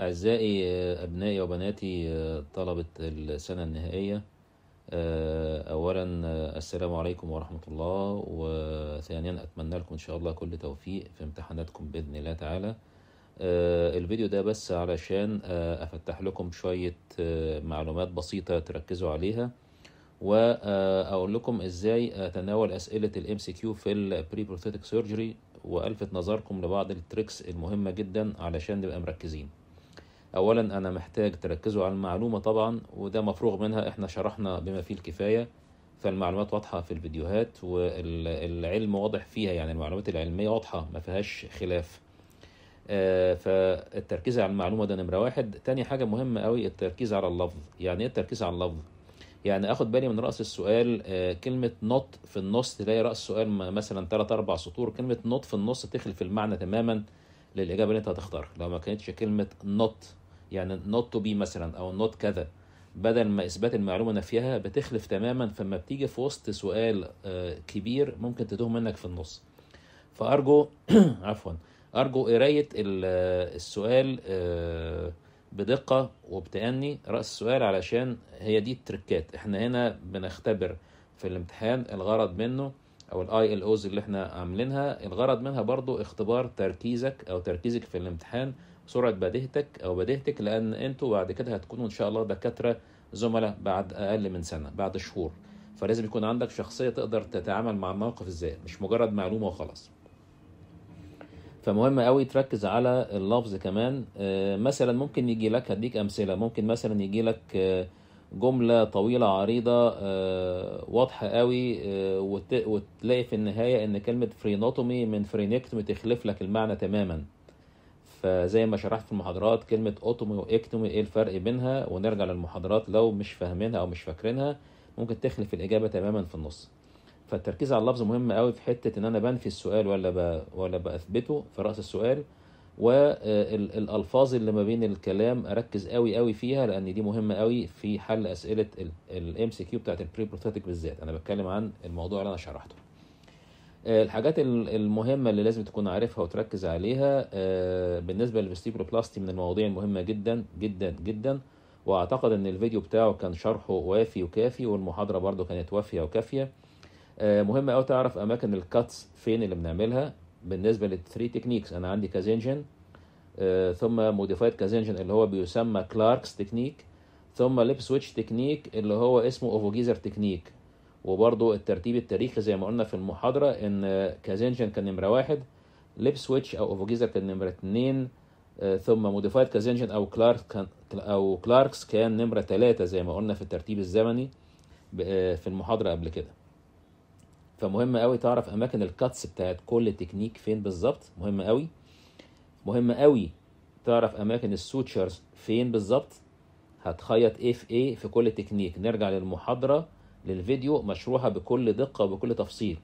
أعزائي آه، أبنائي وبناتي آه، طلبة السنة النهائية آه، أولا السلام عليكم ورحمة الله وثانيا أتمنى لكم إن شاء الله كل توفيق في امتحاناتكم بإذن الله تعالى الفيديو ده بس علشان أفتح لكم شوية معلومات بسيطة تركزوا عليها وأقول لكم إزاي أتناول أسئلة الام سي كيو في Pre-Prothetic سيرجري وألفت نظركم لبعض التريكس المهمة جدا علشان نبقى مركزين اولا انا محتاج تركزوا على المعلومه طبعا وده مفروغ منها احنا شرحنا بما فيه الكفايه فالمعلومات واضحه في الفيديوهات والعلم واضح فيها يعني المعلومات العلميه واضحه ما فيهاش خلاف آه، فالتركيز على المعلومه ده نمره واحد تاني حاجه مهمه قوي التركيز على اللفظ يعني ايه التركيز على اللفظ يعني اخد بالي من راس السؤال آه، كلمه نط في النص تلاقي راس السؤال مثلا 3 4 سطور كلمه نط في النص تخلف المعنى تماما للاجابه اللي انت هتختارها لو ما كانتش كلمه نوت يعني نوت تو بي مثلا او نوت كذا بدل ما اثبات المعلومه نفيها بتخلف تماما فما بتيجي في وسط سؤال آه، كبير ممكن تدوم منك في النص فارجو عفوا ارجو قرايه السؤال آه، بدقه وبتأني راس السؤال علشان هي دي التركات احنا هنا بنختبر في الامتحان الغرض منه او الاي ال اوز اللي احنا عاملينها الغرض منها برضو اختبار تركيزك او تركيزك في الامتحان سرعه بديهتك او بديهتك لان انتوا بعد كده هتكونوا ان شاء الله دكاتره زملاء بعد اقل من سنه بعد شهور فلازم يكون عندك شخصيه تقدر تتعامل مع الموقف ازاي مش مجرد معلومه وخلاص فمهم قوي تركز على اللفظ كمان آه، مثلا ممكن يجي لك هديك امثله ممكن مثلا يجي لك آه، جمله طويله عريضه آه، واضحه قوي آه، وتلاقي في النهايه ان كلمه فرينوتومي من فرينكتومي تخلف لك المعنى تماما فزي ما شرحت في المحاضرات كلمه اوتومي واكتومي ايه الفرق بينها ونرجع للمحاضرات لو مش فاهمينها او مش فاكرينها ممكن تخلف الاجابه تماما في النص فالتركيز على اللفظ مهم قوي في حته ان انا بنفي السؤال ولا ب... ولا باثبته في راس السؤال والالفاظ اللي ما بين الكلام اركز قوي قوي فيها لان دي مهمه قوي في حل اسئله الام سي كيو بتاعت البري بروثيتك بالذات انا بتكلم عن الموضوع اللي انا شرحته آه، الحاجات المهمة اللي لازم تكون عارفها وتركز عليها آه، بالنسبة بلاستي من المواضيع المهمة جدا جدا جدا واعتقد ان الفيديو بتاعه كان شرحه وافي وكافي والمحاضرة برضو كانت وافية وكافية آه، مهم قوي تعرف اماكن الكاتس فين اللي بنعملها بالنسبه لل 3 تكنيكس انا عندي كازينجن آه، ثم موديفايد كازينجن اللي هو بيسمى كلاركس تكنيك ثم ليب سويتش تكنيك اللي هو اسمه اوفوجيزر تكنيك وبرضو الترتيب التاريخي زي ما قلنا في المحاضره ان كازينجن كان نمره واحد ليب سويتش او اوفوجيزر كان نمره اتنين آه، ثم موديفايد كازينجن او كلارك كان او كلاركس كان نمره ثلاثه زي ما قلنا في الترتيب الزمني آه، في المحاضره قبل كده فمهم قوي تعرف اماكن الكاتس بتاعت كل تكنيك فين بالظبط مهم قوي مهم قوي تعرف اماكن السوتشرز فين بالظبط هتخيط ايه في ايه في كل تكنيك نرجع للمحاضره للفيديو مشروحه بكل دقه وبكل تفصيل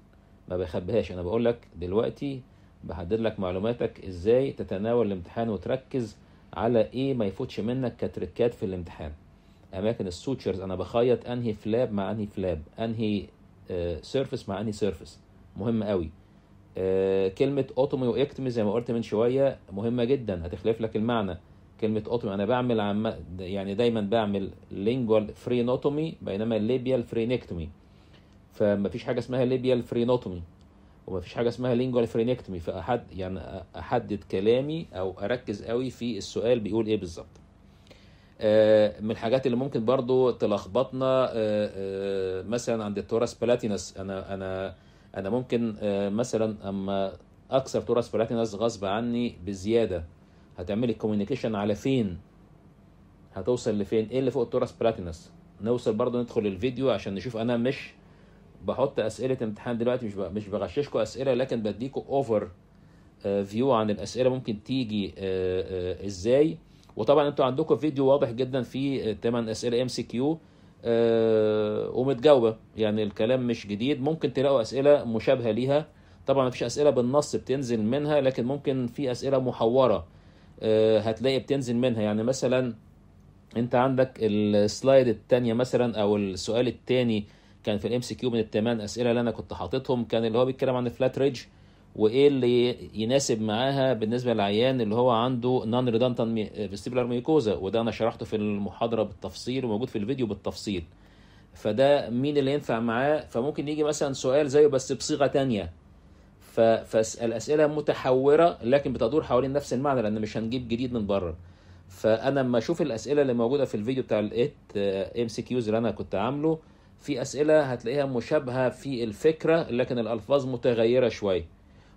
ما بخبيهاش انا بقول لك دلوقتي بحدد لك معلوماتك ازاي تتناول الامتحان وتركز على ايه ما يفوتش منك كتركات في الامتحان اماكن السوتشرز انا بخيط انهي فلاب مع انهي فلاب انهي سيرفيس آه، مع اني سيرفيس مهم قوي آه، كلمة اوتومي واكتمي زي ما قلت من شوية مهمة جدا هتخلف لك المعنى كلمة اوتومي انا بعمل عم يعني دايما بعمل لينجوال فرينوتومي بينما الليبيال فرينكتومي فمفيش حاجة اسمها ليبيال فرينوتومي ومفيش حاجه اسمها لينجوال فرينكتومي فاحد يعني احدد كلامي او اركز قوي في السؤال بيقول ايه بالظبط آه، من الحاجات اللي ممكن برضو تلخبطنا آه، آه، مثلا عند التوراس بلاتينس انا انا انا ممكن مثلا اما اكسر توراس بلاتينس غصب عني بزياده هتعملي كوميونيكيشن على فين هتوصل لفين ايه اللي فوق التوراس بلاتينس نوصل برضو ندخل الفيديو عشان نشوف انا مش بحط اسئله امتحان دلوقتي مش مش بغششكم اسئله لكن بديكم اوفر فيو عن الاسئله ممكن تيجي ازاي وطبعا انتوا عندكم فيديو واضح جدا فيه 8 اسئله ام سي كيو ومتجاوبه يعني الكلام مش جديد ممكن تلاقوا اسئله مشابهه ليها طبعا مفيش اسئله بالنص بتنزل منها لكن ممكن في اسئله محوره آه، هتلاقي بتنزل منها يعني مثلا انت عندك السلايد الثانيه مثلا او السؤال الثاني كان في الام سي كيو من الثمان اسئله اللي انا كنت حاططهم كان اللي هو بيتكلم عن الفلات ريدج وايه اللي يناسب معاها بالنسبه للعيان اللي هو عنده نون ريدانتان فيستيبولار ميكوزا وده انا شرحته في المحاضره بالتفصيل وموجود في الفيديو بالتفصيل فده مين اللي ينفع معاه فممكن يجي مثلا سؤال زيه بس بصيغه تانية فالاسئله متحوره لكن بتدور حوالين نفس المعنى لان مش هنجيب جديد من بره فانا لما اشوف الاسئله اللي موجوده في الفيديو بتاع الات ام سي كيوز اللي انا كنت عامله في اسئله هتلاقيها مشابهه في الفكره لكن الالفاظ متغيره شويه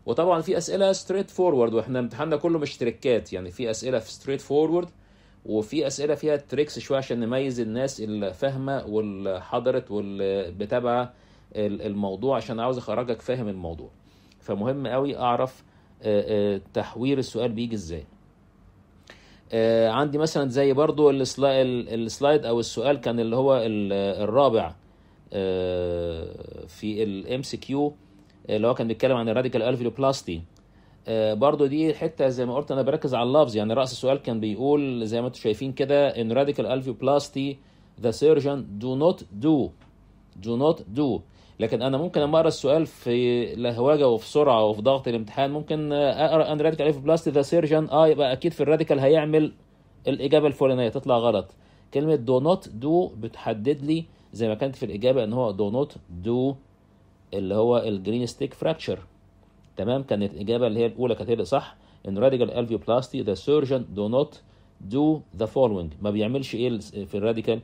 وطبعا في اسئله ستريت فورورد واحنا امتحاننا كله مش تريكات يعني في اسئله في ستريت فورورد وفي اسئله فيها تريكس شويه عشان نميز الناس اللي فاهمه واللي حضرت واللي بتابعه الموضوع عشان عاوز اخرجك فاهم الموضوع فمهم قوي اعرف آه، آه، تحوير السؤال بيجي ازاي آه، عندي مثلا زي برضو السلايد او السؤال كان اللي هو الرابع في الام سي كيو اللي هو كان بيتكلم عن الراديكال الفيلوبلاستي آه، برضو دي حته زي ما قلت انا بركز على اللفظ يعني راس السؤال كان بيقول زي ما انتم شايفين كده ان راديكال الفيوبلاستي ذا سيرجن دو نوت دو دو نوت دو لكن انا ممكن اما اقرا السؤال في لهواجه وفي سرعه وفي ضغط الامتحان ممكن اقرا ان راديكال الفيوبلاستي ذا سيرجن اه يبقى اكيد في الراديكال هيعمل الاجابه الفلانيه تطلع غلط كلمه دو نوت دو بتحدد لي زي ما كانت في الاجابه ان هو دو نوت دو اللي هو الجرين ستيك فراكشر تمام كانت الاجابه اللي هي الاولى كانت هي صح ان راديكال الفيوبلاستي ذا سيرجن دو نوت دو ذا فولوينج ما بيعملش ايه في الراديكال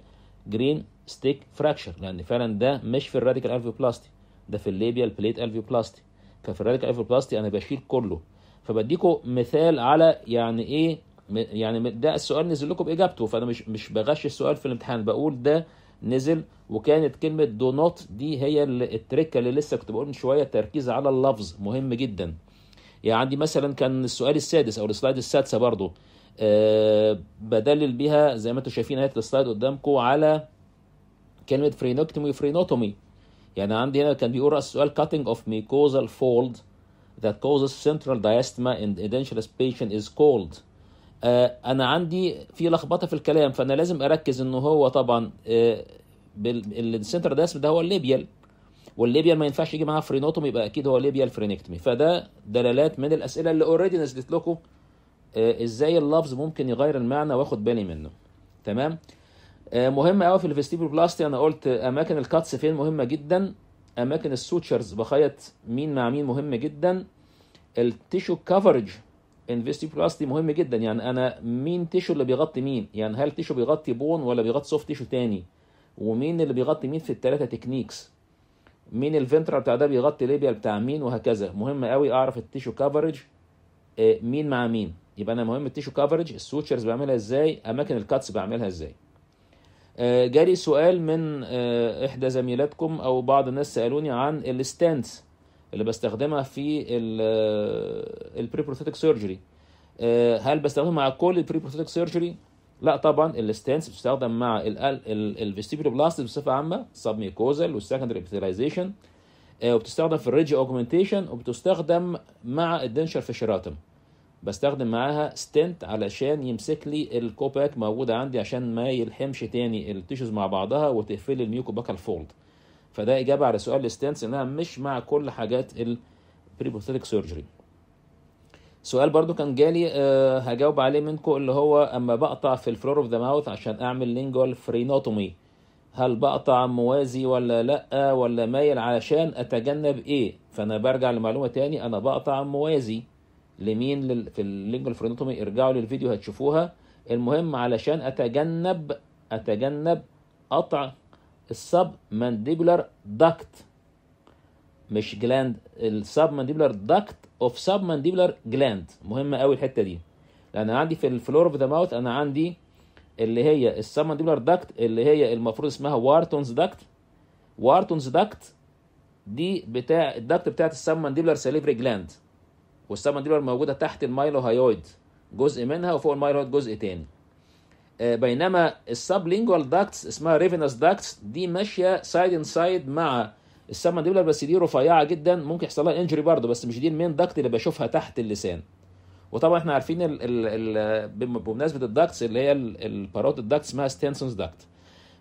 جرين ستيك فراكشر لان فعلا ده مش في الراديكال الفيوبلاستي ده في الليبيال بليت الفيوبلاستي ففي الراديكال الفيوبلاستي انا بشيل كله فبديكوا مثال على يعني ايه يعني ده السؤال نزل لكم باجابته فانا مش مش بغش السؤال في الامتحان بقول ده نزل وكانت كلمه دو نوت دي هي التركه اللي لسه كنت بقول من شويه التركيز على اللفظ مهم جدا يعني مثلا كان السؤال السادس او السلايد السادسه برضو أه بدلل بيها زي ما انتم شايفين نهاية السلايد قدامكم على كلمه فرينوكتومي فرينوتومي يعني عندي هنا كان بيقول راس السؤال cutting of mucosal fold that causes central diastema in the edentulous patient is called آه، انا عندي في لخبطه في الكلام فانا لازم اركز ان هو طبعا آه، السنتر داسم ده هو الليبيال والليبيال ما ينفعش يجي معاها فرينوتوم يبقى اكيد هو ليبيال فرينكتمي فده دلالات من الاسئله اللي اوريدي نزلت لكم آه، ازاي اللفظ ممكن يغير المعنى واخد بالي منه تمام مهم قوي في الفيستيبل بلاستي انا قلت اماكن الكاتس فين مهمه جدا اماكن السوتشرز بخيط مين مع مين مهم جدا التيشو كفرج انفيستيبلاستي مهم جدا يعني انا مين تيشو اللي بيغطي مين يعني هل تيشو بيغطي بون ولا بيغطي سوفت تيشو تاني ومين اللي بيغطي مين في الثلاثه تكنيكس مين الفنترا بتاع ده بيغطي ليبيا بتاع مين وهكذا مهم قوي اعرف التيشو كفرج آه، مين مع مين يبقى انا مهم التيشو كفرج السوتشرز بعملها ازاي اماكن الكاتس بعملها ازاي آه، جالي سؤال من آه، احدى زميلاتكم او بعض الناس سالوني عن الستانس اللي بستخدمها في البريبروثيتك سيرجري آه، هل بستخدمها مع كل البريبروثيتك سيرجري لا طبعا الستنس بتستخدم مع الفيستيبولو بلاست بصفه عامه سبمي كوزال والسكندري ابثيلايزيشن وبتستخدم في الريجي اوجمنتيشن وبتستخدم مع الدنشر فيشراتم بستخدم معاها ستنت علشان يمسك لي الكوباك موجوده عندي عشان ما يلحمش تاني التيشوز مع بعضها وتقفل الميوكوباكال فولد فده اجابه على سؤال الاستنس ان انا مش مع كل حاجات البريبوثيتك سيرجري سؤال برضو كان جالي أه هجاوب عليه منكم اللي هو اما بقطع في الفلور اوف ذا ماوث عشان اعمل لينجوال فرينوتومي هل بقطع موازي ولا لا ولا مايل علشان اتجنب ايه فانا برجع لمعلومه تاني انا بقطع موازي لمين لل... في اللينجوال فرينوتومي ارجعوا للفيديو هتشوفوها المهم علشان اتجنب اتجنب قطع السب مانديبولار داكت مش جلاند السب مانديبولار داكت اوف سب مانديبولار جلاند مهمه قوي الحته دي لان عندي في الفلور اوف ذا ماوث انا عندي اللي هي السب مانديبولار داكت اللي هي المفروض اسمها وارتونز داكت وارتونز داكت دي بتاع الداكت بتاعت السب مانديبولار سليفري جلاند والسب مانديبولار موجوده تحت المايلوهايويد جزء منها وفوق المايلوهايويد جزء تاني آه، بينما السابلينجوال داكتس اسمها ريفينس داكتس دي ماشيه سايد ان سايد مع السبمنديبولار بس دي رفيعه جدا ممكن يحصل لها انجري برضه بس مش دي المين داكت اللي بشوفها تحت اللسان وطبعا احنا عارفين الـ الـ بمناسبه الداكتس اللي هي الباروت الداكت اسمها ستينسونز داكت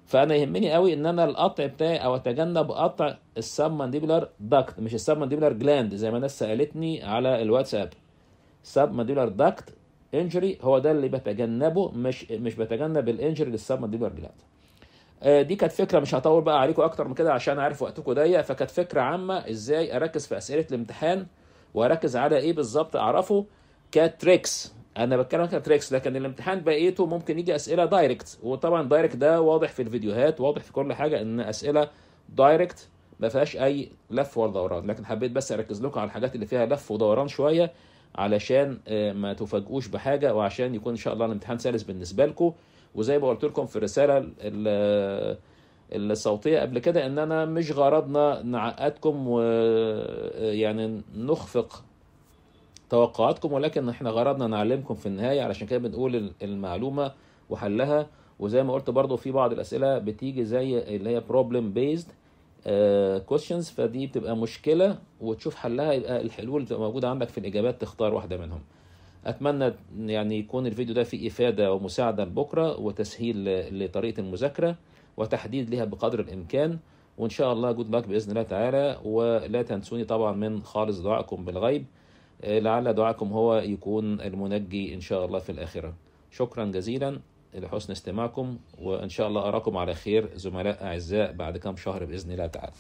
فانا يهمني قوي ان انا القطع بتاعي او اتجنب قطع السبمنديبولار داكت مش السبمنديبولار جلاند زي ما ناس سالتني على الواتساب سب مانديبولار داكت انجري هو ده اللي بتجنبه مش مش بتجنب الانجري دي جلاند آه، دي كانت فكره مش هطول بقى عليكم اكتر من كده عشان عارف وقتكم ضيق فكانت فكره عامه ازاي اركز في اسئله الامتحان واركز على ايه بالظبط اعرفه كتريكس انا بتكلم كتريكس لكن الامتحان بقيته ممكن يجي اسئله دايركت وطبعا دايركت ده واضح في الفيديوهات واضح في كل حاجه ان اسئله دايركت ما فيهاش اي لف ولا دوران لكن حبيت بس اركز لكم على الحاجات اللي فيها لف ودوران شويه علشان آه، ما تفاجئوش بحاجه وعشان يكون ان شاء الله الامتحان سلس بالنسبه لكم وزي ما قلت لكم في الرساله الصوتيه قبل كده ان انا مش غرضنا نعقدكم ويعني نخفق توقعاتكم ولكن احنا غرضنا نعلمكم في النهايه علشان كده بنقول المعلومه وحلها وزي ما قلت برضو في بعض الاسئله بتيجي زي اللي هي بروبلم بيزد كويشنز آه، فدي بتبقى مشكله وتشوف حلها يبقى الحلول بتبقى موجوده عندك في الاجابات تختار واحده منهم اتمنى يعني يكون الفيديو ده فيه افاده ومساعده لبكره وتسهيل لطريقه المذاكره وتحديد لها بقدر الامكان وان شاء الله جود لك باذن الله تعالى ولا تنسوني طبعا من خالص دعائكم بالغيب آه، لعل دعائكم هو يكون المنجي ان شاء الله في الاخره شكرا جزيلا لحسن استماعكم وإن شاء الله أراكم على خير زملاء أعزاء بعد كم شهر بإذن الله تعالى